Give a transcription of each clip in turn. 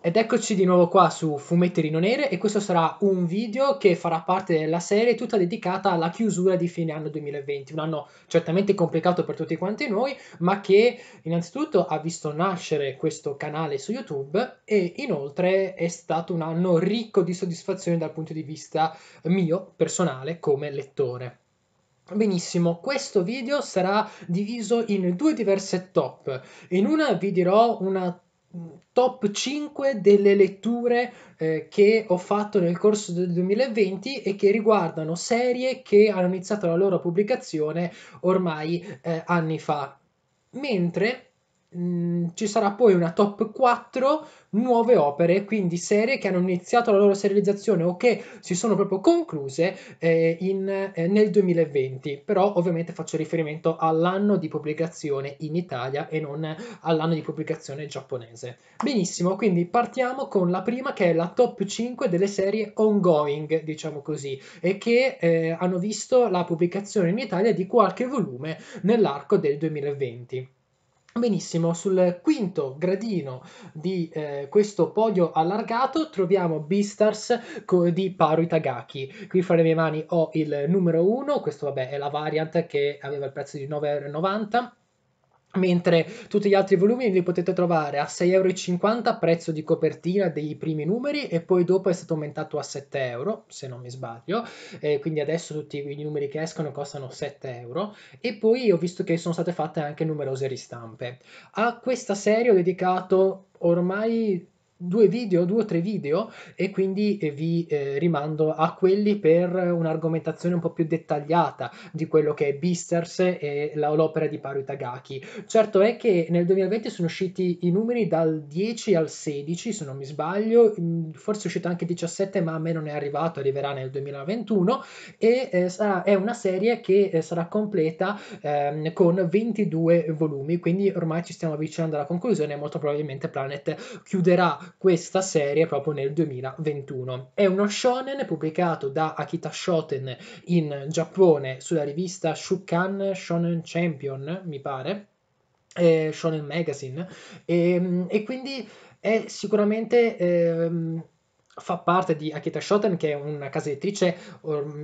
Ed eccoci di nuovo qua su Fumetti Rino Nere e questo sarà un video che farà parte della serie tutta dedicata alla chiusura di fine anno 2020, un anno certamente complicato per tutti quanti noi, ma che innanzitutto ha visto nascere questo canale su YouTube e inoltre è stato un anno ricco di soddisfazioni dal punto di vista mio, personale, come lettore. Benissimo, questo video sarà diviso in due diverse top. In una vi dirò una top 5 delle letture eh, che ho fatto nel corso del 2020 e che riguardano serie che hanno iniziato la loro pubblicazione ormai eh, anni fa. Mentre Mm, ci sarà poi una top 4 nuove opere, quindi serie che hanno iniziato la loro serializzazione o che si sono proprio concluse eh, in, eh, nel 2020, però ovviamente faccio riferimento all'anno di pubblicazione in Italia e non all'anno di pubblicazione giapponese. Benissimo, quindi partiamo con la prima che è la top 5 delle serie ongoing, diciamo così, e che eh, hanno visto la pubblicazione in Italia di qualche volume nell'arco del 2020. Benissimo, sul quinto gradino di eh, questo podio allargato troviamo Beastars di Paru Itagaki. Qui fra le mie mani ho il numero 1, questo vabbè è la variant che aveva il prezzo di 9,90 mentre tutti gli altri volumi li potete trovare a 6,50 euro prezzo di copertina dei primi numeri e poi dopo è stato aumentato a 7 euro se non mi sbaglio eh, quindi adesso tutti i numeri che escono costano 7 euro e poi ho visto che sono state fatte anche numerose ristampe a questa serie ho dedicato ormai due video, due o tre video e quindi eh, vi eh, rimando a quelli per un'argomentazione un po' più dettagliata di quello che è Bisters e la, l'opera di Paru Itagaki. Certo è che nel 2020 sono usciti i numeri dal 10 al 16, se non mi sbaglio, mm, forse è uscito anche il 17 ma a me non è arrivato, arriverà nel 2021 e eh, sarà, è una serie che eh, sarà completa ehm, con 22 volumi, quindi ormai ci stiamo avvicinando alla conclusione e molto probabilmente Planet chiuderà questa serie proprio nel 2021. È uno shonen pubblicato da Akita Shoten in Giappone sulla rivista Shukan Shonen Champion, mi pare, eh, Shonen Magazine, e, ehm, e quindi è sicuramente... Ehm, fa parte di Akita Shoten, che è una casa editrice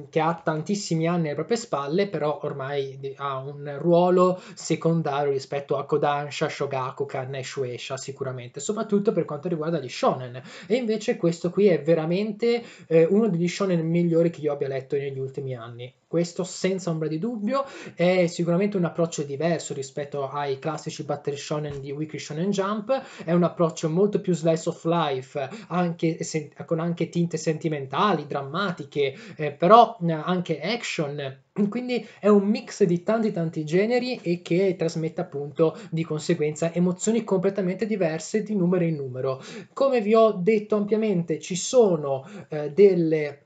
che ha tantissimi anni alle proprie spalle, però ormai ha un ruolo secondario rispetto a Kodansha, Shogakukan e Shueisha sicuramente, soprattutto per quanto riguarda gli shonen. E invece questo qui è veramente eh, uno degli shonen migliori che io abbia letto negli ultimi anni questo senza ombra di dubbio è sicuramente un approccio diverso rispetto ai classici battle shonen di Wiki Shonen Jump è un approccio molto più slice of life anche con anche tinte sentimentali drammatiche eh, però eh, anche action quindi è un mix di tanti tanti generi e che trasmette appunto di conseguenza emozioni completamente diverse di numero in numero. Come vi ho detto ampiamente ci sono eh, delle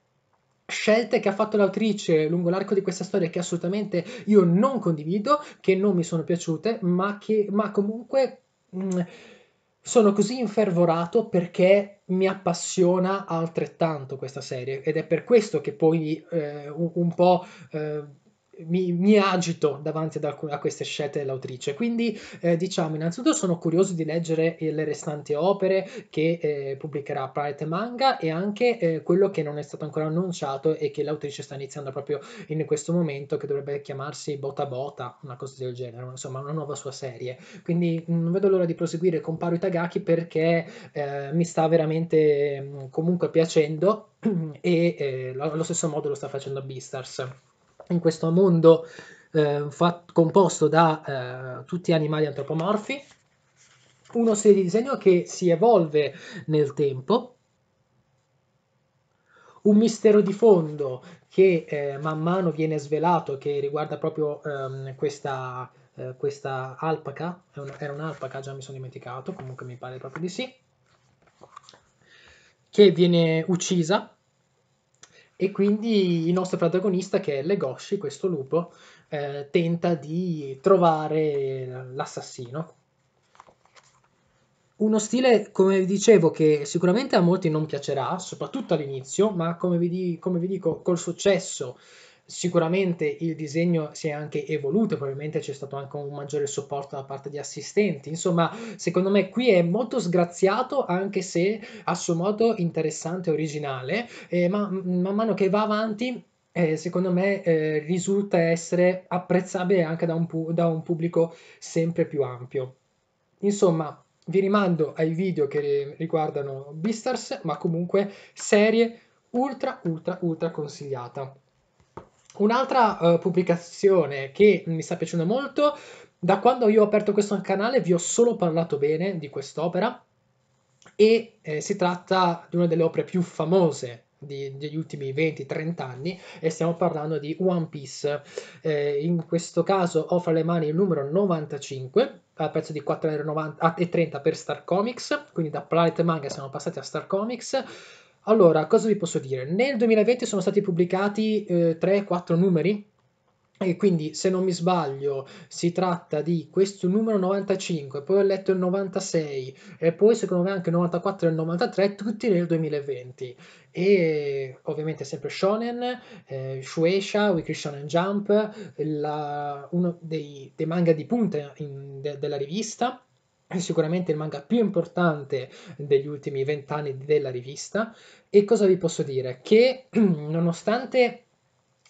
scelte che ha fatto l'autrice lungo l'arco di questa storia che assolutamente io non condivido, che non mi sono piaciute, ma, che, ma comunque mh, mm, sono così infervorato perché mi appassiona altrettanto questa serie ed è per questo che poi eh, un, un, po' eh, mi, mi, agito davanti ad alcune, a queste scelte dell'autrice. Quindi, eh, diciamo, innanzitutto sono curioso di leggere eh, le restanti opere che eh, pubblicherà Pirate Manga e anche eh, quello che non è stato ancora annunciato e che l'autrice sta iniziando proprio in questo momento, che dovrebbe chiamarsi Bota Bota, una cosa del genere, insomma, una nuova sua serie. Quindi mm, non vedo l'ora di proseguire con Paru Itagaki perché eh, mi sta veramente mm, comunque piacendo e eh, allo stesso modo lo sta facendo Beastars in questo mondo eh, fatto, composto da eh, tutti animali antropomorfi, uno stile di disegno che si evolve nel tempo, un mistero di fondo che eh, man mano viene svelato, che riguarda proprio ehm, questa, eh, questa alpaca, era un'alpaca, già mi sono dimenticato, comunque mi pare proprio di sì, che viene uccisa e quindi il nostro protagonista, che è Legoshi, questo lupo, eh, tenta di trovare l'assassino. Uno stile, come vi dicevo, che sicuramente a molti non piacerà, soprattutto all'inizio, ma come vi, di, come vi dico, col successo Sicuramente il disegno si è anche evoluto, probabilmente c'è stato anche un maggiore supporto da parte di assistenti. Insomma, secondo me qui è molto sgraziato, anche se a suo modo interessante e originale, eh, ma mm, man mano che va avanti eh, secondo me eh, risulta essere apprezzabile anche da un, pu- da un, pubblico sempre più ampio. Insomma, vi rimando ai video che riguardano Beastars, ma comunque serie ultra ultra ultra consigliata. Un'altra uh, pubblicazione che mi sta piacendo molto, da quando io ho aperto questo canale vi ho solo parlato bene di quest'opera e eh, si tratta di una delle opere più famose di, degli ultimi 20-30 anni e stiamo parlando di One Piece. Eh, in questo caso ho fra le mani il numero 95 al prezzo di 4,30 per Star Comics, quindi da Planet Manga siamo passati a Star Comics allora, cosa vi posso dire? Nel 2020 sono stati pubblicati eh, 3-4 numeri e quindi, se non mi sbaglio, si tratta di questo numero 95, poi ho letto il 96 e poi secondo me anche il 94 e il 93, tutti nel 2020. E ovviamente sempre Shonen, eh, Shueisha, Weekly Shonen Jump, la, uno dei, dei, manga di punta in, de, della rivista è sicuramente il manga più importante degli ultimi vent'anni della rivista. E cosa vi posso dire? Che nonostante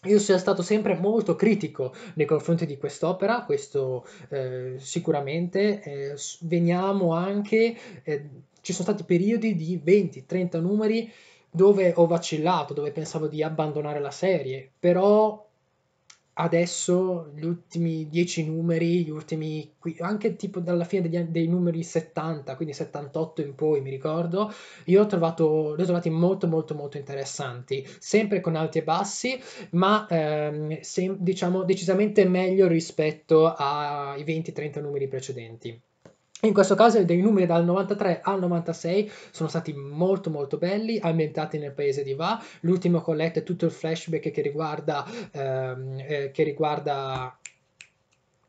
io sia stato sempre molto critico nei confronti di quest'opera, questo eh, sicuramente. Eh, veniamo anche, eh, ci sono stati periodi di 20-30 numeri dove ho vacillato, dove pensavo di abbandonare la serie, però adesso gli ultimi dieci numeri, gli ultimi anche tipo dalla fine degli, dei numeri 70, quindi 78 in poi mi ricordo, io ho trovato, li ho trovati molto molto molto interessanti, sempre con alti e bassi, ma ehm, sem- diciamo decisamente meglio rispetto ai 20-30 numeri precedenti. In questo caso dei numeri dal 93 al 96 sono stati molto molto belli, ambientati nel paese di Va. L'ultimo colletto è tutto il flashback che riguarda, ehm, eh, che riguarda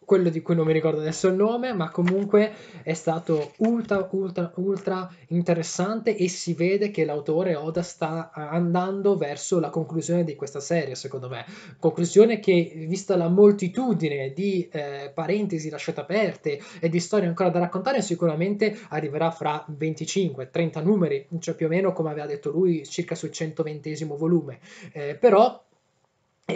quello di cui non mi ricordo adesso il nome, ma comunque è stato ultra, ultra, ultra interessante e si vede che l'autore Oda sta andando verso la conclusione di questa serie, secondo me. Conclusione che, vista la moltitudine di eh, parentesi lasciate aperte e di storie ancora da raccontare, sicuramente arriverà fra 25-30 numeri, cioè più o meno come aveva detto lui circa sul 120 volume. Eh, però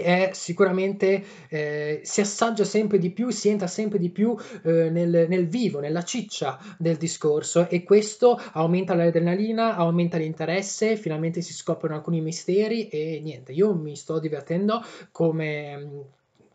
è sicuramente eh, si assaggia sempre di più, si entra sempre di più eh, nel, nel, vivo, nella ciccia del discorso e questo aumenta l'adrenalina, aumenta l'interesse, finalmente si scoprono alcuni misteri e niente, io mi sto divertendo come mm,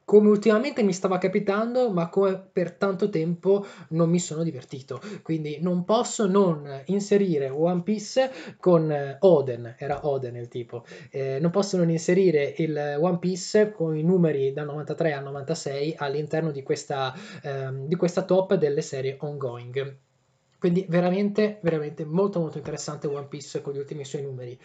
come ultimamente mi stava capitando, ma come per tanto tempo non mi sono divertito. Quindi non posso non inserire One Piece con eh, Oden, era Oden il tipo, eh, non posso non inserire il One Piece con i numeri da 93 a 96 all'interno di questa, ehm, di questa top delle serie ongoing. Quindi veramente, veramente molto molto interessante One Piece con gli ultimi suoi numeri.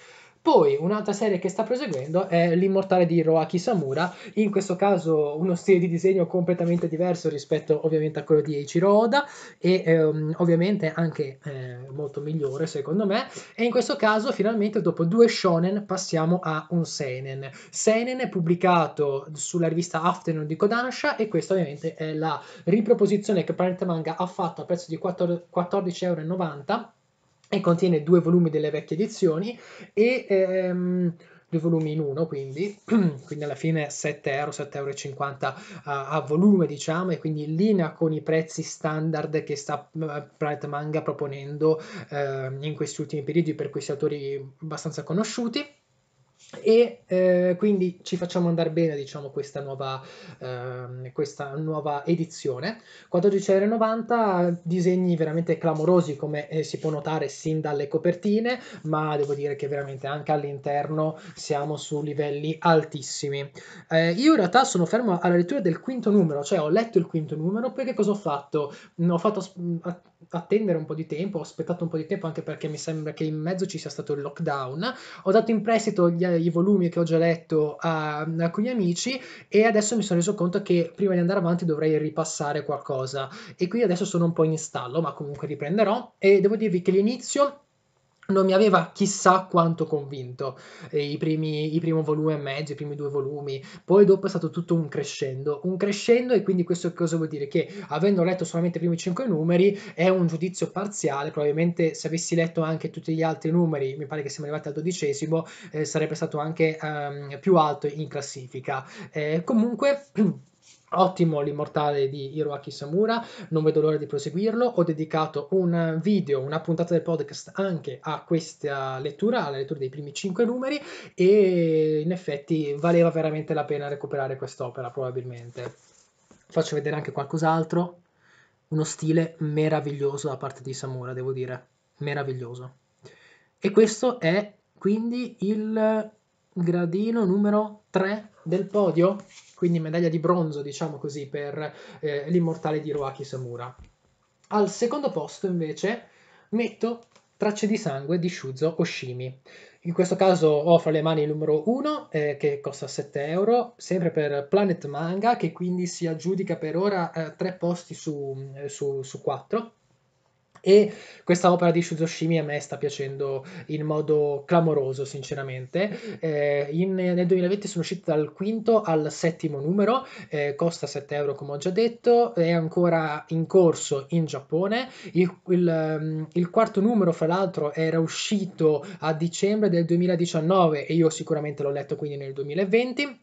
Poi un'altra serie che sta proseguendo è L'immortale di Hiroaki Samura, in questo caso uno stile di disegno completamente diverso rispetto ovviamente a quello di Eiichiro Oda e ehm, ovviamente anche eh, molto migliore secondo me e in questo caso finalmente dopo due shonen passiamo a un seinen. Seinen è pubblicato sulla rivista Afternoon di Kodansha e questa ovviamente è la riproposizione che Planet Manga ha fatto a prezzo di 14,90 euro e contiene due volumi delle vecchie edizioni e ehm, due volumi in uno quindi, quindi alla fine 7 euro, 7,50 euro a, a volume diciamo e quindi in linea con i prezzi standard che sta eh, Pride Manga proponendo eh, in questi ultimi periodi per questi autori abbastanza conosciuti e eh, quindi ci facciamo andare bene diciamo questa nuova, eh, questa nuova edizione 14,90 disegni veramente clamorosi come eh, si può notare sin dalle copertine ma devo dire che veramente anche all'interno siamo su livelli altissimi eh, io in realtà sono fermo alla lettura del quinto numero cioè ho letto il quinto numero poi che cosa ho fatto? ho fatto attendere un po' di tempo, ho aspettato un po' di tempo anche perché mi sembra che in mezzo ci sia stato il lockdown, ho dato in prestito gli, i volumi che ho già letto a, a, mm, alcuni amici e adesso mi sono reso conto che prima di andare avanti dovrei ripassare qualcosa e quindi adesso sono un po' in stallo, ma comunque riprenderò e devo dirvi che l'inizio non mi aveva chissà quanto convinto eh, i primi, i primo volume e mezzo, i primi due volumi, poi dopo è stato tutto un crescendo, un crescendo e quindi questo cosa vuol dire? Che avendo letto solamente i primi cinque numeri è un giudizio parziale, probabilmente se avessi letto anche tutti gli altri numeri, mi pare che siamo arrivati al dodicesimo, eh, sarebbe stato anche ehm, più alto in classifica. Eh, comunque... Ottimo l'immortale di Hiroaki Samura, non vedo l'ora di proseguirlo. Ho dedicato un video, una puntata del podcast anche a questa lettura, alla lettura dei primi cinque numeri e in effetti valeva veramente la pena recuperare quest'opera probabilmente. Faccio vedere anche qualcos'altro, uno stile meraviglioso da parte di Samura, devo dire, meraviglioso. E questo è quindi il gradino numero 3 del podio quindi medaglia di bronzo, diciamo così, per eh, l'immortale di Roaki Samura. Al secondo posto, invece, metto Tracce di sangue di Shuzo Oshimi. In questo caso ho fra le mani il numero 1 eh, che costa 7 euro, sempre per Planet Manga che quindi si aggiudica per ora eh, 3 posti su, eh, su, su 4 e questa opera di Shuzoshimi a me sta piacendo in modo clamoroso sinceramente eh, in, nel 2020 sono uscito dal quinto al settimo numero eh, costa 7 euro come ho già detto è ancora in corso in Giappone il, il, ehm, il quarto numero fra l'altro era uscito a dicembre del 2019 e io sicuramente l'ho letto quindi nel 2020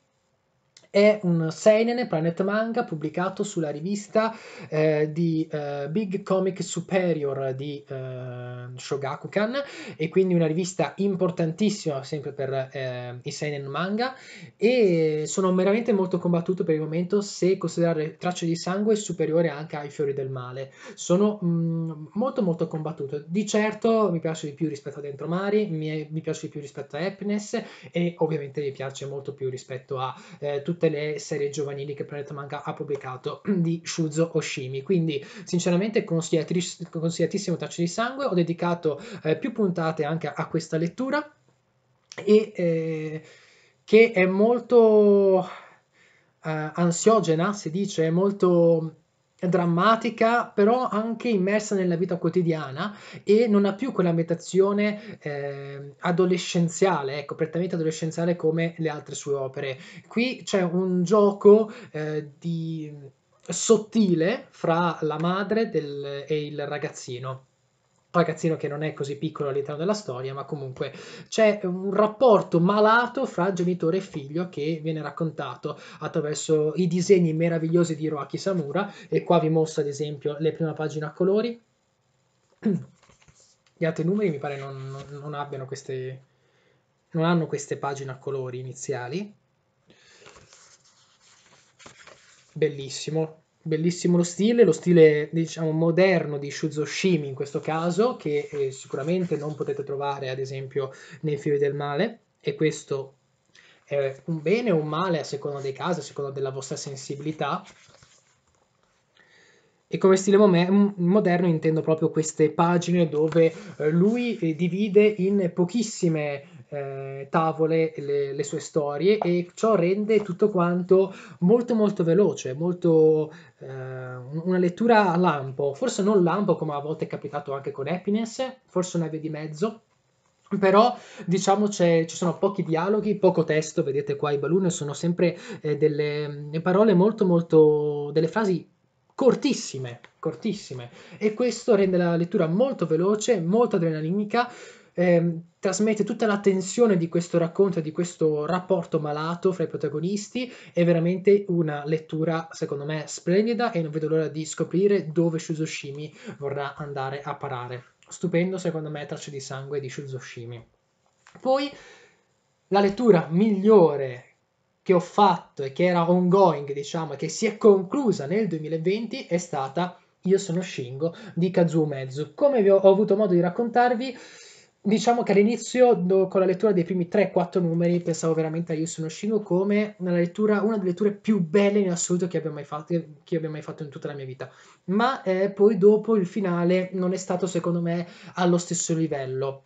è un seinen planet manga pubblicato sulla rivista eh, di eh, Big Comic Superior di eh, Shogakukan e quindi una rivista importantissima sempre per eh, i seinen manga e sono veramente molto combattuto per il momento se considerare Tracce di sangue superiore anche ai Fiori del Male. Sono mh, mm, molto molto combattuto. Di certo mi piace di più rispetto a Dentro Mari, mi, è, mi piace di più rispetto a Happiness e ovviamente mi piace molto più rispetto a eh, tutti tutte le serie giovanili che Planet Manga ha pubblicato di Shuzo Oshimi. Quindi, sinceramente, consigliatissimo Taccio di Sangue. Ho dedicato eh, più puntate anche a, questa lettura e eh, che è molto eh, ansiogena, si dice, è molto drammatica, però anche immersa nella vita quotidiana e non ha più quell'ambientazione eh, adolescenziale, ecco, prettamente adolescenziale come le altre sue opere. Qui c'è un gioco eh, di sottile fra la madre del, e il ragazzino ragazzino che non è così piccolo all'interno della storia, ma comunque c'è un rapporto malato fra genitore e figlio che viene raccontato attraverso i disegni meravigliosi di Hiroaki Samura e qua vi mostro ad esempio le prime pagine a colori. Gli altri numeri mi pare non, non, non abbiano queste non hanno queste pagine a colori iniziali. Bellissimo, Bellissimo lo stile, lo stile diciamo moderno di Shuzo Shimi in questo caso, che eh, sicuramente non potete trovare ad esempio nei Fiori del Male, e questo è un bene o un male a seconda dei casi, a seconda della vostra sensibilità. E come stile moderno intendo proprio queste pagine dove eh, lui eh, divide in pochissime eh, tavole le, le, sue storie e ciò rende tutto quanto molto molto veloce, molto eh, una lettura a lampo, forse non lampo come a volte è capitato anche con Happiness, forse una via di mezzo, però diciamo ci sono pochi dialoghi, poco testo, vedete qua i balloon sono sempre eh, delle mm, parole molto molto, delle frasi cortissime, cortissime e questo rende la lettura molto veloce, molto adrenalinica, eh, trasmette tutta la tensione di questo racconto, di questo rapporto malato fra i protagonisti, è veramente una lettura secondo me splendida e non vedo l'ora di scoprire dove Shuzoshimi vorrà andare a parare. Stupendo secondo me Tracce di sangue di Shuzoshimi. Poi la lettura migliore che ho fatto e che era ongoing, diciamo, e che si è conclusa nel 2020 è stata Io sono Shingo di Kazuo Mezzu. Come ho avuto modo di raccontarvi, Diciamo che all'inizio, do, con la lettura dei primi 3-4 numeri, pensavo veramente a Yusuno Shino come una, lettura, una, delle letture più belle in assoluto che abbia, mai fatto, che abbia mai fatto in tutta la mia vita. Ma eh, poi dopo il finale non è stato, secondo me, allo stesso livello.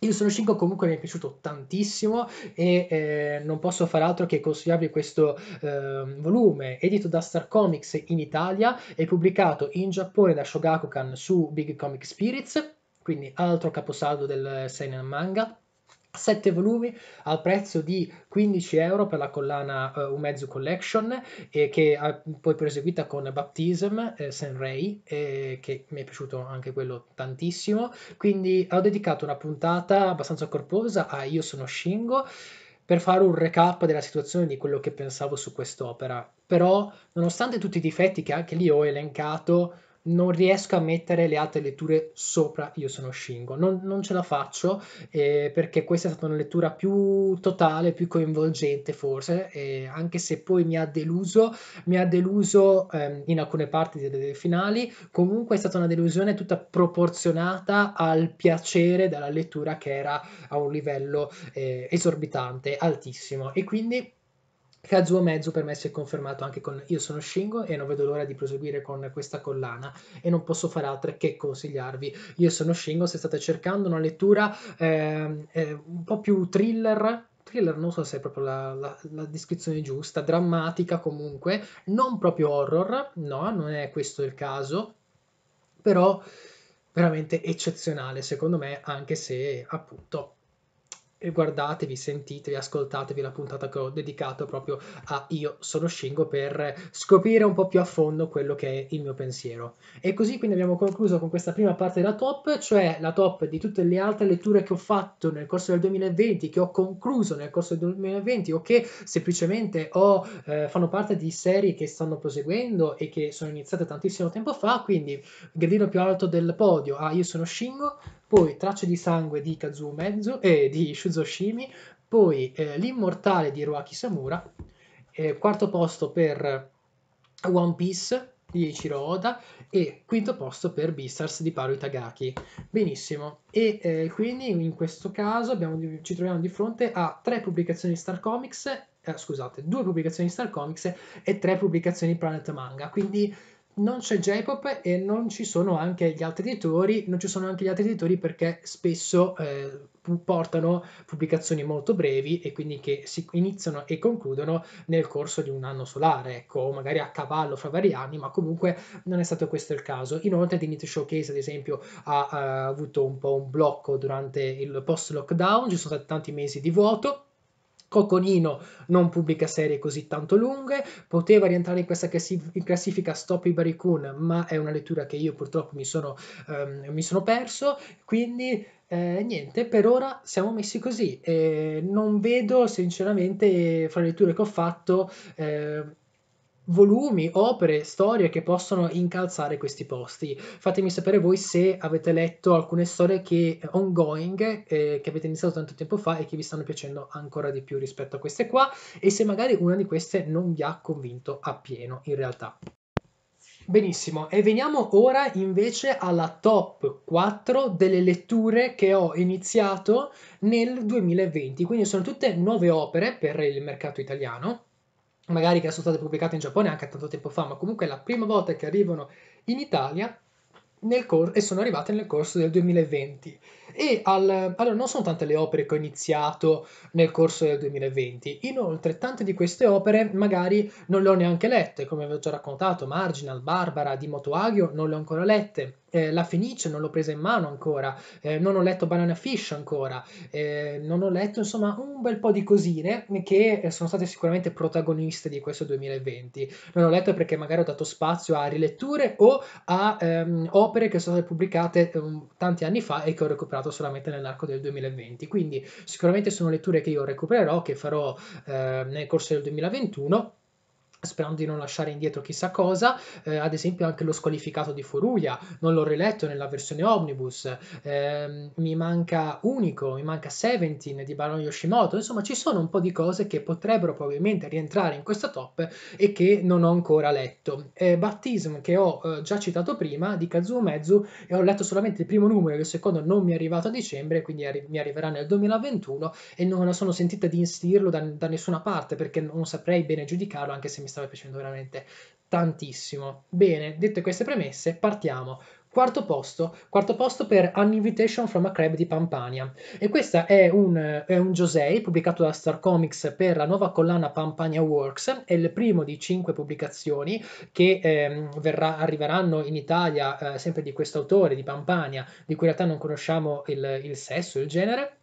Io sono 5 comunque mi è piaciuto tantissimo e eh, non posso far altro che consigliarvi questo eh, volume edito da Star Comics in Italia e pubblicato in Giappone da Shogakukan su Big Comic Spirits quindi altro caposaldo del seinen manga 7 volumi al prezzo di 15 euro per la collana uh, Umezu Collection eh, che ha poi proseguita con Baptism eh, Senrei eh, che mi è piaciuto anche quello tantissimo quindi ho dedicato una puntata abbastanza corposa a Io sono Shingo per fare un recap della situazione di quello che pensavo su quest'opera però nonostante tutti i difetti che anche lì ho elencato non riesco a mettere le altre letture sopra Io sono Shingo, non, non ce la faccio eh, perché questa è stata una lettura più totale, più coinvolgente forse, eh, anche se poi mi ha deluso, mi ha deluso eh, in alcune parti delle, delle, finali, comunque è stata una delusione tutta proporzionata al piacere della lettura che era a un livello eh, esorbitante, altissimo e quindi Kazuo Mezzo per me si è confermato anche con Io sono Shingo e non vedo l'ora di proseguire con questa collana e non posso fare altro che consigliarvi Io sono Shingo se state cercando una lettura eh, eh, un po' più thriller thriller non so se è proprio la, la, la, descrizione giusta drammatica comunque non proprio horror no non è questo il caso però veramente eccezionale secondo me anche se appunto guardatevi, sentitevi, ascoltatevi la puntata che ho dedicato proprio a Io sono Shingo per scoprire un po' più a fondo quello che è il mio pensiero. E così quindi abbiamo concluso con questa prima parte della top, cioè la top di tutte le altre letture che ho fatto nel corso del 2020, che ho concluso nel corso del 2020 o che semplicemente ho, eh, fanno parte di serie che stanno proseguendo e che sono iniziate tantissimo tempo fa, quindi gradino più alto del podio a Io sono Shingo, poi Tracce di sangue di Kazuo e eh, di Shuzoshimi, poi eh, L'immortale di Hiroaki Samura, eh, quarto posto per One Piece di Ichiro Oda e quinto posto per Beastars di Paro Itagaki. Benissimo, e eh, quindi in questo caso abbiamo, ci troviamo di fronte a tre pubblicazioni Star Comics, eh, scusate, due pubblicazioni Star Comics e tre pubblicazioni Planet Manga, quindi non c'è J-pop e non ci sono anche gli altri editori, non ci sono anche gli altri editori perché spesso eh, portano pubblicazioni molto brevi e quindi che si iniziano e concludono nel corso di un anno solare, ecco, magari a cavallo fra vari anni, ma comunque non è stato questo il caso. Inoltre The Init Showcase, ad esempio, ha, ha eh, avuto un po' un blocco durante il post-lockdown, ci sono stati tanti mesi di vuoto, Coconino non pubblica serie così tanto lunghe, poteva rientrare in questa classifica Stop i Baricun, ma è una lettura che io purtroppo mi sono, um, mi sono perso, quindi eh, niente, per ora siamo messi così. Eh, non vedo sinceramente fra le letture che ho fatto... Eh, volumi, opere, storie che possono incalzare questi posti. Fatemi sapere voi se avete letto alcune storie che eh, ongoing, eh, che avete iniziato tanto tempo fa e che vi stanno piacendo ancora di più rispetto a queste qua e se magari una di queste non vi ha convinto appieno in realtà. Benissimo, e veniamo ora invece alla top 4 delle letture che ho iniziato nel 2020, quindi sono tutte nuove opere per il mercato italiano magari che sono state pubblicate in Giappone anche tanto tempo fa, ma comunque è la prima volta che arrivano in Italia cor- e sono arrivate nel corso del 2020. E al, allora non sono tante le opere che ho iniziato nel corso del 2020, inoltre tante di queste opere magari non le ho neanche lette, come vi ho già raccontato, Marginal, Barbara, di Motoagio non le ho ancora lette eh, la Fenice non l'ho presa in mano ancora, eh, non ho letto Banana Fish ancora, eh, non ho letto insomma un bel po' di cosine che sono state sicuramente protagoniste di questo 2020. Non ho letto perché magari ho dato spazio a riletture o a ehm, opere che sono state pubblicate ehm, tanti anni fa e che ho recuperato solamente nell'arco del 2020. Quindi sicuramente sono letture che io recupererò, che farò ehm, nel corso del 2021 sperando di non lasciare indietro chissà cosa, eh, ad esempio anche lo squalificato di Foruglia, non l'ho riletto nella versione omnibus, eh, mi manca Unico, mi manca Seventeen di Baron Yoshimoto, insomma ci sono un po' di cose che potrebbero probabilmente rientrare in questa top e che non ho ancora letto. Eh, Baptism che ho eh, già citato prima di Kazuo Mezu, e ho letto solamente il primo numero, il secondo non mi è arrivato a dicembre, quindi arri- mi arriverà nel 2021 e non la sono sentita di inserirlo da, da nessuna parte perché non saprei bene giudicarlo anche se mi stava piacendo veramente tantissimo. Bene, dette queste premesse, partiamo. Quarto posto, quarto posto per An Invitation from a Crab di Pampania. E questo è un, è un Josei pubblicato da Star Comics per la nuova collana Pampania Works. È il primo di cinque pubblicazioni che eh, verrà, arriveranno in Italia eh, sempre di questo autore di Pampania, di cui in realtà non conosciamo il, il sesso, il genere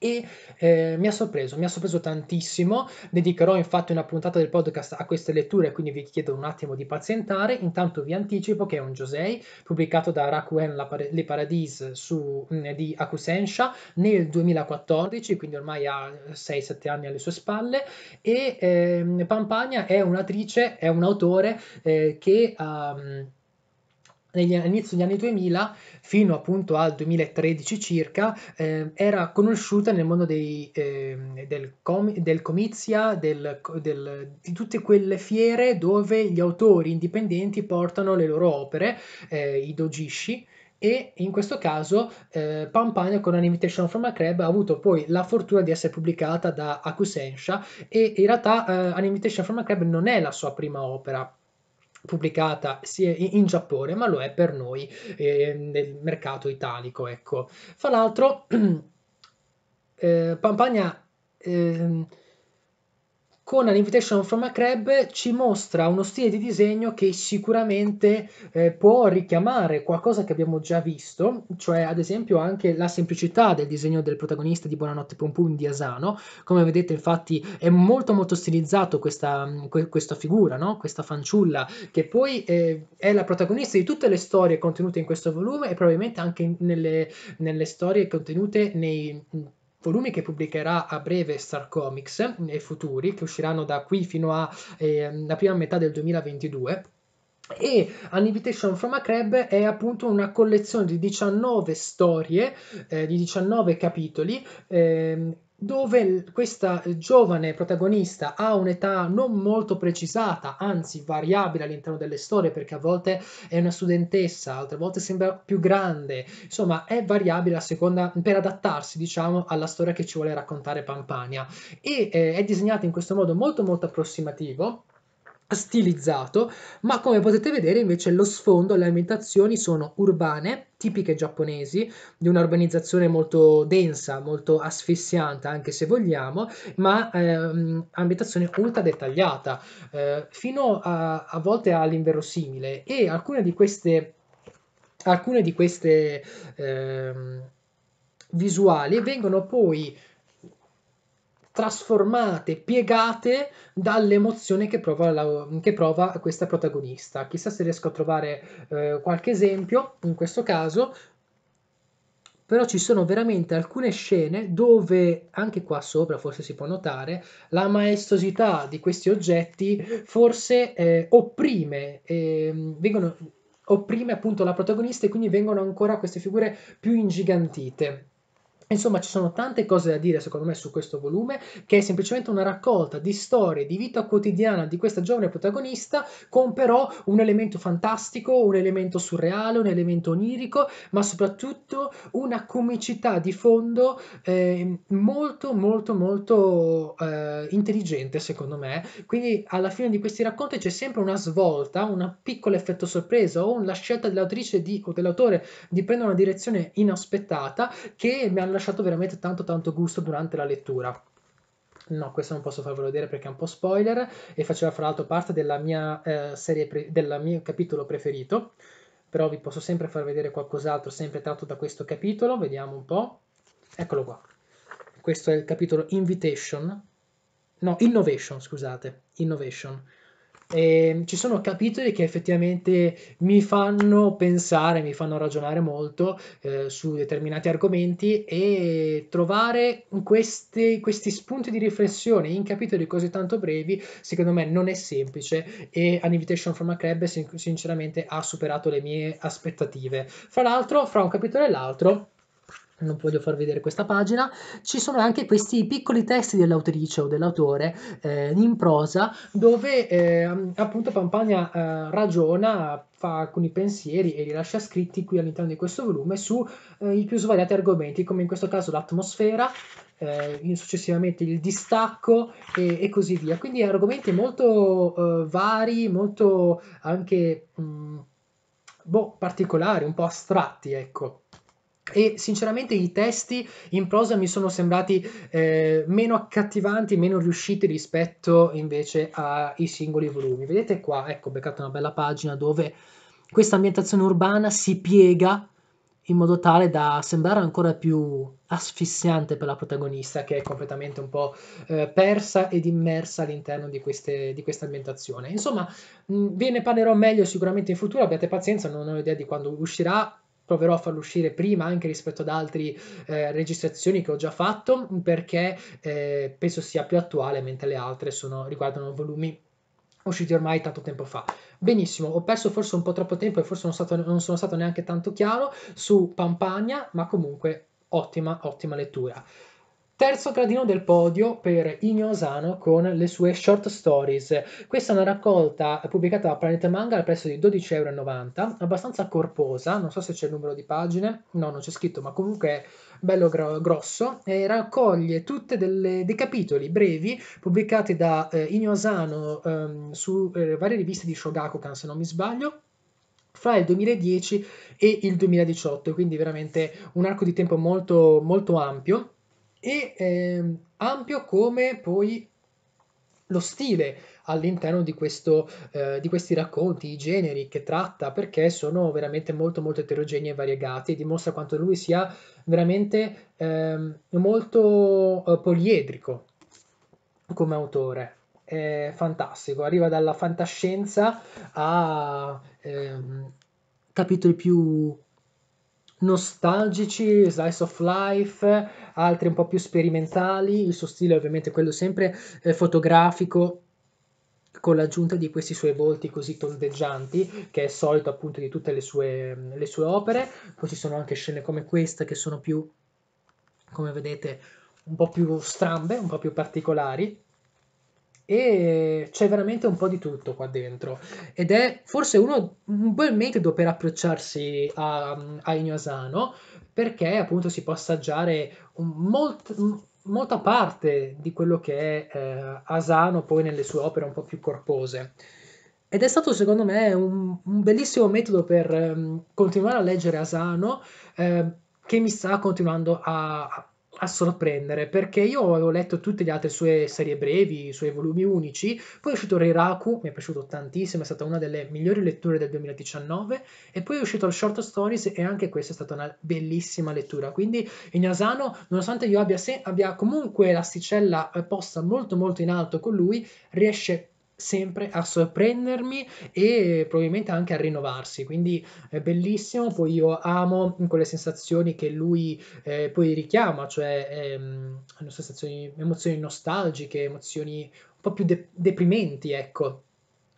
e eh, mi ha sorpreso, mi ha sorpreso tantissimo. Dedicherò infatti una puntata del podcast a queste letture, quindi vi chiedo un attimo di pazientare. Intanto vi anticipo che è un Josei pubblicato da Rakuen Par- Le Paradise su, mh, mm, di Akusensha nel 2014, quindi ormai ha 6-7 eh, anni alle sue spalle e eh, Pampagna è un'attrice, è un autore eh, che um, all'inizio degli anni 2000 fino appunto al 2013 circa eh, era conosciuta nel mondo dei, eh, del, com- del, comizia, del, del, di tutte quelle fiere dove gli autori indipendenti portano le loro opere, eh, i dojishi, e in questo caso eh, Pampania con An Invitation from a Crab ha avuto poi la fortuna di essere pubblicata da Akusensha e in realtà eh, An Invitation from a Crab non è la sua prima opera pubblicata sia in Giappone, ma lo è per noi eh, nel mercato italico. Ecco. Fra l'altro, eh, Pampagna eh, con l'Invitation from a Crab ci mostra uno stile di disegno che sicuramente eh, può richiamare qualcosa che abbiamo già visto, cioè ad esempio anche la semplicità del disegno del protagonista di Buonanotte Pompum di Asano. Come vedete infatti è molto molto stilizzato questa, mm, questa figura, no? questa fanciulla che poi eh, è la protagonista di tutte le storie contenute in questo volume e probabilmente anche nelle, nelle storie contenute nei volumi che pubblicherà a breve Star Comics eh, e futuri, che usciranno da qui fino alla eh, prima metà del 2022. E An Invitation from a Crab è appunto una collezione di 19 storie, eh, di 19 capitoli, eh, dove questa giovane protagonista ha un'età non molto precisata, anzi variabile all'interno delle storie, perché a volte è una studentessa, altre volte sembra più grande, insomma è variabile a seconda per adattarsi, diciamo, alla storia che ci vuole raccontare Pampania. E eh, è disegnata in questo modo molto molto approssimativo stilizzato, ma come potete vedere invece lo sfondo, le ambientazioni sono urbane, tipiche giapponesi, di un'urbanizzazione molto densa, molto asfissiante anche se vogliamo, ma ehm, ambientazione ultra dettagliata, eh, fino a, a volte all'inverosimile e alcune di queste, alcune di queste ehm, visuali vengono poi trasformate, piegate dall'emozione che prova, la, che prova questa protagonista. Chissà se riesco a trovare eh, qualche esempio in questo caso, però ci sono veramente alcune scene dove, anche qua sopra forse si può notare, la maestosità di questi oggetti forse eh, opprime, eh, vengono, opprime appunto la protagonista e quindi vengono ancora queste figure più ingigantite. Insomma, ci sono tante cose da dire, secondo me, su questo volume, che è semplicemente una raccolta di storie di vita quotidiana di questa giovane protagonista, con però un elemento fantastico, un elemento surreale, un elemento onirico, ma soprattutto una comicità di fondo eh, molto, molto, molto eh, intelligente, secondo me. Quindi, alla fine di questi racconti c'è sempre una svolta, un piccolo effetto sorpresa o la scelta dell'autrice di, o dell'autore di prendere una direzione inaspettata che mi ha lasciato veramente tanto tanto gusto durante la lettura. No, questo non posso farvelo vedere perché è un po' spoiler e faceva fra l'altro parte della mia eh, serie, pre- del mio capitolo preferito, però vi posso sempre far vedere qualcos'altro sempre tratto da questo capitolo, vediamo un po'. Eccolo qua. Questo è il capitolo Invitation, no, Innovation, scusate, Innovation eh, ci sono capitoli che effettivamente mi fanno pensare, mi fanno ragionare molto eh, su determinati argomenti e trovare questi, questi spunti di riflessione in capitoli così tanto brevi secondo me non è semplice e An Invitation from a Crab sinceramente ha superato le mie aspettative. Fra l'altro, fra un capitolo e l'altro non voglio far vedere questa pagina, ci sono anche questi piccoli testi dell'autrice o dell'autore eh, in prosa dove eh, appunto Pampania eh, ragiona, fa alcuni pensieri e li lascia scritti qui all'interno di questo volume su eh, i più svariati argomenti come in questo caso l'atmosfera, eh, successivamente il distacco e, e, così via. Quindi argomenti molto eh, vari, molto anche mh, mm, boh, particolari, un po' astratti ecco e sinceramente i testi in prosa mi sono sembrati eh, meno accattivanti, meno riusciti rispetto invece ai singoli volumi. Vedete qua, ecco, ho beccato una bella pagina dove questa ambientazione urbana si piega in modo tale da sembrare ancora più asfissiante per la protagonista che è completamente un po' eh, persa ed immersa all'interno di, queste, di questa ambientazione. Insomma, mh, ve ne parlerò meglio sicuramente in futuro, abbiate pazienza, non ho idea di quando uscirà, proverò a farlo uscire prima anche rispetto ad altre eh, registrazioni che ho già fatto perché eh, penso sia più attuale mentre le altre sono, riguardano volumi usciti ormai tanto tempo fa. Benissimo, ho perso forse un po' troppo tempo e forse non, stato, non sono stato neanche tanto chiaro su Pampagna, ma comunque ottima, ottima lettura. Terzo gradino del podio per Igno con le sue short stories. Questa è una raccolta pubblicata da Planet Manga al prezzo di 12,90 euro, abbastanza corposa, non so se c'è il numero di pagine, no non c'è scritto, ma comunque è bello gro- grosso, e raccoglie tutti dei capitoli brevi pubblicati da eh, Igno ehm, su eh, varie riviste di Shogakukan se non mi sbaglio, fra il 2010 e il 2018, quindi veramente un arco di tempo molto, molto ampio e eh, ampio come poi lo stile all'interno di, questo, eh, di questi racconti, i generi che tratta, perché sono veramente molto molto eterogenei e variegati e dimostra quanto lui sia veramente eh, molto eh, poliedrico come autore. È fantastico, arriva dalla fantascienza a ehm, capitoli più nostalgici, slice of life, altri un po' più sperimentali, il suo stile è ovviamente quello sempre eh, fotografico con l'aggiunta di questi suoi volti così tondeggianti, che è solito appunto di tutte le sue, le sue opere. Poi ci sono anche scene come questa che sono più, come vedete, un po' più strambe, un po' più particolari e c'è veramente un po' di tutto qua dentro ed è forse uno, un bel metodo per approcciarsi a, a Ignosano perché appunto si può assaggiare molt, molta parte di quello che è eh, Asano poi nelle sue opere un po' più corpose ed è stato secondo me un, un bellissimo metodo per um, continuare a leggere Asano eh, che mi sta continuando a a sorprendere perché io avevo letto tutte le altre sue serie brevi, i suoi volumi unici, poi è uscito Reiraku, mi è piaciuto tantissimo, è stata una delle migliori letture del 2019 e poi è uscito il Short Stories e anche questa è stata una bellissima lettura, quindi Ignasano nonostante io abbia, se, abbia comunque l'asticella eh, posta molto molto in alto con lui, riesce sempre a sorprendermi e probabilmente anche a rinnovarsi quindi è bellissimo poi io amo quelle sensazioni che lui eh, poi richiama cioè ehm, sensazioni, emozioni nostalgiche emozioni un po' più de- deprimenti ecco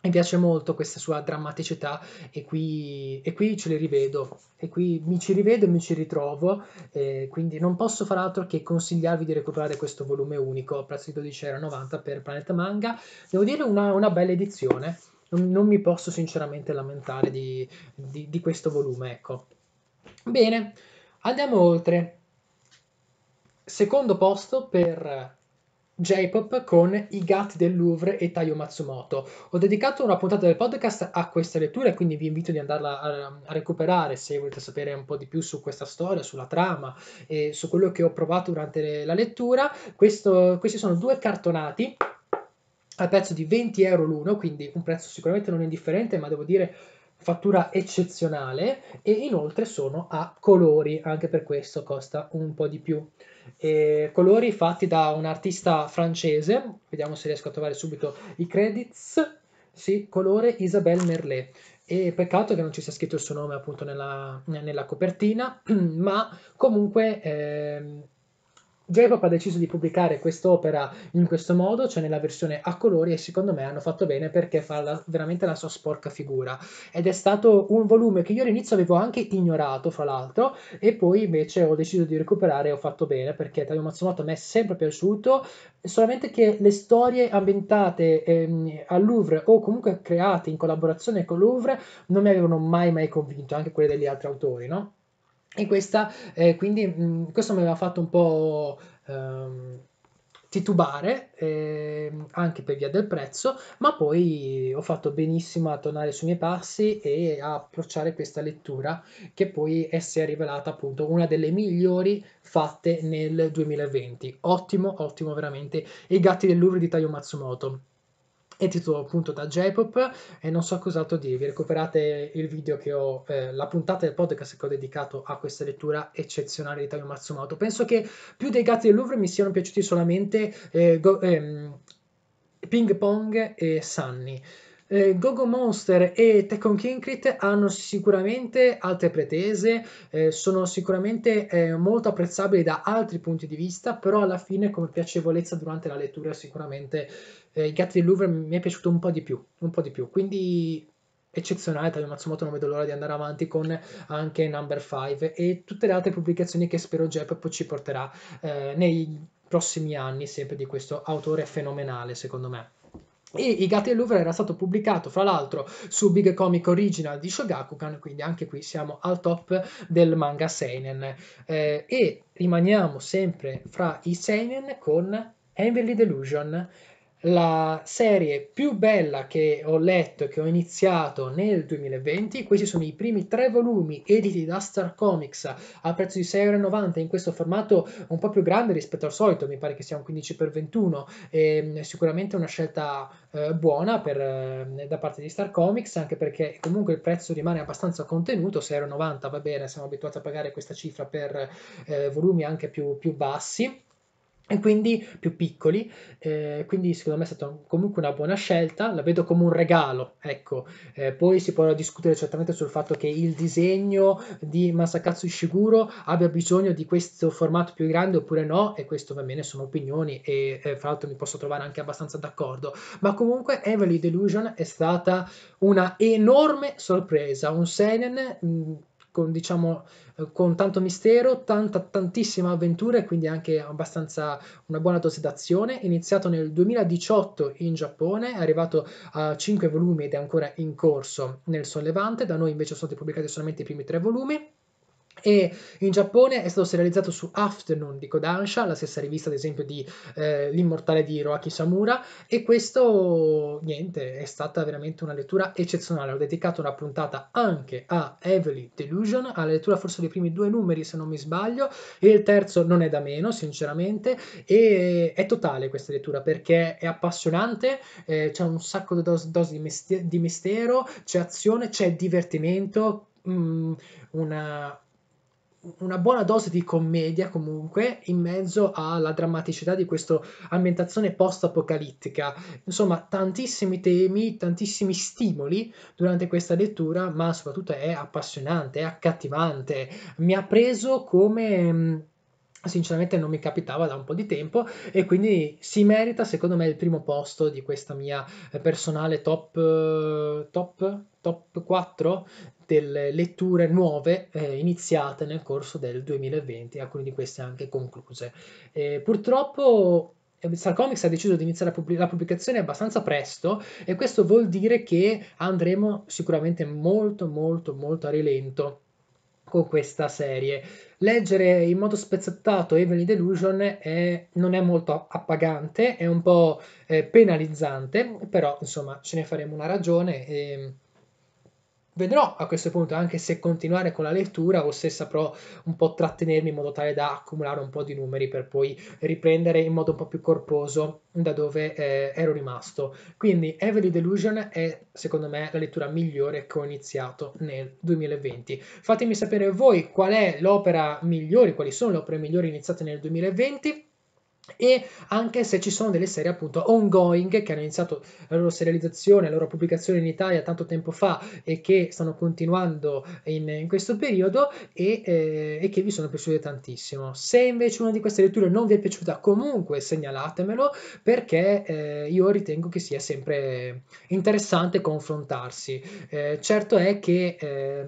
mi piace molto questa sua drammaticità e qui, e qui ce le rivedo, e qui mi ci rivedo e mi ci ritrovo, eh, quindi non posso far altro che consigliarvi di recuperare questo volume unico a prezzo di 12,90 euro per Planet Manga. Devo dire una, una bella edizione, non, non, mi posso sinceramente lamentare di, di, di questo volume, ecco. Bene, andiamo oltre. Secondo posto per J-pop con I gatti del Louvre e Taio Matsumoto. Ho dedicato una puntata del podcast a questa lettura, e quindi vi invito di andarla a, a, recuperare se volete sapere un po' di più su questa storia, sulla trama e su quello che ho provato durante la lettura. Questo, questi sono due cartonati al prezzo di 20 euro l'uno, quindi un prezzo sicuramente non indifferente, ma devo dire fattura eccezionale e inoltre sono a colori, anche per questo costa un po' di più. E colori fatti da un artista francese, vediamo se riesco a trovare subito i credits, sì, colore Isabelle Merlet. E peccato che non ci sia scritto il suo nome appunto nella, nella copertina, ma comunque... Eh, j ha deciso di pubblicare quest'opera in questo modo, cioè nella versione a colori, e secondo me hanno fatto bene perché fa la, veramente la sua sporca figura. Ed è stato un volume che io all'inizio avevo anche ignorato, fra l'altro, e poi invece ho deciso di recuperare e ho fatto bene perché Taio Matsumoto mi è sempre piaciuto, solamente che le storie ambientate ehm, al Louvre o comunque create in collaborazione con Louvre non mi avevano mai mai convinto, anche quelle degli altri autori, no? E questa, eh, quindi, mh, mm, questo mi aveva fatto un po' ehm, titubare, eh, anche per via del prezzo, ma poi ho fatto benissimo a tornare sui miei passi e a approcciare questa lettura, che poi si è rivelata appunto una delle migliori fatte nel 2020. Ottimo, ottimo veramente. I gatti dell'Uru di Taio Matsumoto è titolo appunto da J-Pop e non so cos'altro dirvi, recuperate il video che ho, eh, la puntata del podcast che ho dedicato a questa lettura eccezionale di Taio Matsumoto. Penso che più dei gatti del Louvre mi siano piaciuti solamente eh, go, ehm, Ping Pong e Sunny. Eh, Gogo Monster e Tekken Kinkrit hanno sicuramente altre pretese, eh, sono sicuramente eh, molto apprezzabili da altri punti di vista, però alla fine come piacevolezza durante la lettura sicuramente eh, I Gatti del Louvre mi è piaciuto un po' di più, un po' di più, quindi eccezionale Taio Matsumoto non vedo l'ora di andare avanti con anche Number 5 e tutte le altre pubblicazioni che spero Jep ci porterà eh, nei prossimi anni sempre di questo autore fenomenale secondo me e I Gatti del Louvre era stato pubblicato fra l'altro su Big Comic Original di Shogakukan, quindi anche qui siamo al top del manga Seinen. Eh, e rimaniamo sempre fra i Seinen con Heavenly Delusion, la serie più bella che ho letto e che ho iniziato nel 2020. Questi sono i primi tre volumi editi da Star Comics a prezzo di 6,90 euro in questo formato un po' più grande rispetto al solito, mi pare che sia un 15x21. E, ehm, sicuramente una scelta eh, buona per, eh, da parte di Star Comics, anche perché comunque il prezzo rimane abbastanza contenuto, 6,90 euro va bene, siamo abituati a pagare questa cifra per eh, volumi anche più, più bassi e quindi più piccoli, eh, quindi secondo me è stata comunque una buona scelta, la vedo come un regalo, ecco. Eh, poi si può discutere certamente sul fatto che il disegno di Masakatsu Ishiguro abbia bisogno di questo formato più grande oppure no, e questo va bene, sono opinioni e eh, fra l'altro mi posso trovare anche abbastanza d'accordo, ma comunque Heavenly Delusion è stata una enorme sorpresa, un seinen... Mh, mm, con, diciamo, eh, con tanto mistero, tanta, tantissima avventura e quindi anche abbastanza una buona dose d'azione. Iniziato nel 2018 in Giappone, è arrivato a 5 volumi ed è ancora in corso nel Sollevante, da noi invece sono stati pubblicati solamente i primi 3 volumi. E in Giappone è stato serializzato su Afternoon di Kodansha, la stessa rivista ad esempio di eh, L'immortale di Hiroaki Samura e questo niente, è stata veramente una lettura eccezionale. Ho dedicato una puntata anche a Heavily Delusion, alla lettura forse dei primi due numeri se non mi sbaglio e il terzo non è da meno sinceramente e è totale questa lettura perché è appassionante, eh, c'è un sacco di dosi dos di, mistero, c'è azione, c'è divertimento, mm, una una buona dose di commedia comunque in mezzo alla drammaticità di questa ambientazione post-apocalittica. Insomma, tantissimi temi, tantissimi stimoli durante questa lettura, ma soprattutto è appassionante, è accattivante. Mi ha preso come mm, sinceramente non mi capitava da un po' di tempo e quindi si merita secondo me il primo posto di questa mia eh, personale top, eh, top, top 4 delle letture nuove eh, iniziate nel corso del 2020 alcune di queste anche concluse e purtroppo eh, Star Comics ha deciso di iniziare la, pubblicazione abbastanza presto e questo vuol dire che andremo sicuramente molto molto molto a rilento questa serie. Leggere in modo spezzettato Evelyn Delusion è, non è molto appagante, è un po' eh, penalizzante, però insomma ce ne faremo una ragione e ehm, Vedrò a questo punto anche se continuare con la lettura o se saprò un po' trattenermi in modo tale da accumulare un po' di numeri per poi riprendere in modo un po' più corposo da dove eh, ero rimasto. Quindi Heavily Delusion è secondo me la lettura migliore che ho iniziato nel 2020. Fatemi sapere voi qual è l'opera migliore, quali sono le opere migliori iniziate nel 2020 e anche se ci sono delle serie appunto ongoing che hanno iniziato la loro serializzazione, la loro pubblicazione in Italia tanto tempo fa e che stanno continuando in, in questo periodo e, eh, e, che vi sono piaciute tantissimo. Se invece una di queste letture non vi è piaciuta comunque segnalatemelo perché eh, io ritengo che sia sempre interessante confrontarsi. Eh, certo è che eh,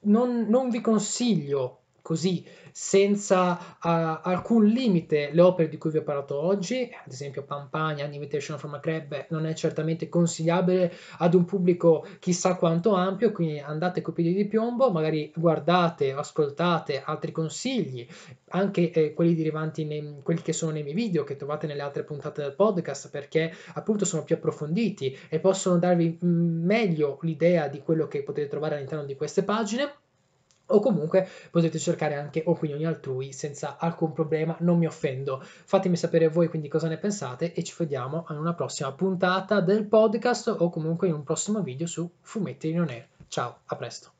non, non vi consiglio così, senza uh, alcun limite, le opere di cui vi ho parlato oggi, ad esempio Pampania, An Invitation from a Crab, non è certamente consigliabile ad un pubblico chissà quanto ampio, quindi andate coi piedi di piombo, magari guardate o ascoltate altri consigli, anche eh, quelli derivanti, nei, quelli che sono nei miei video, che trovate nelle altre puntate del podcast, perché appunto sono più approfonditi e possono darvi mm, meglio l'idea di quello che potete trovare all'interno di queste pagine o comunque potete cercare anche opinioni altrui senza alcun problema, non mi offendo. Fatemi sapere voi quindi cosa ne pensate e ci vediamo in una prossima puntata del podcast o comunque in un prossimo video su Fumetti in Non Air. Ciao, a presto.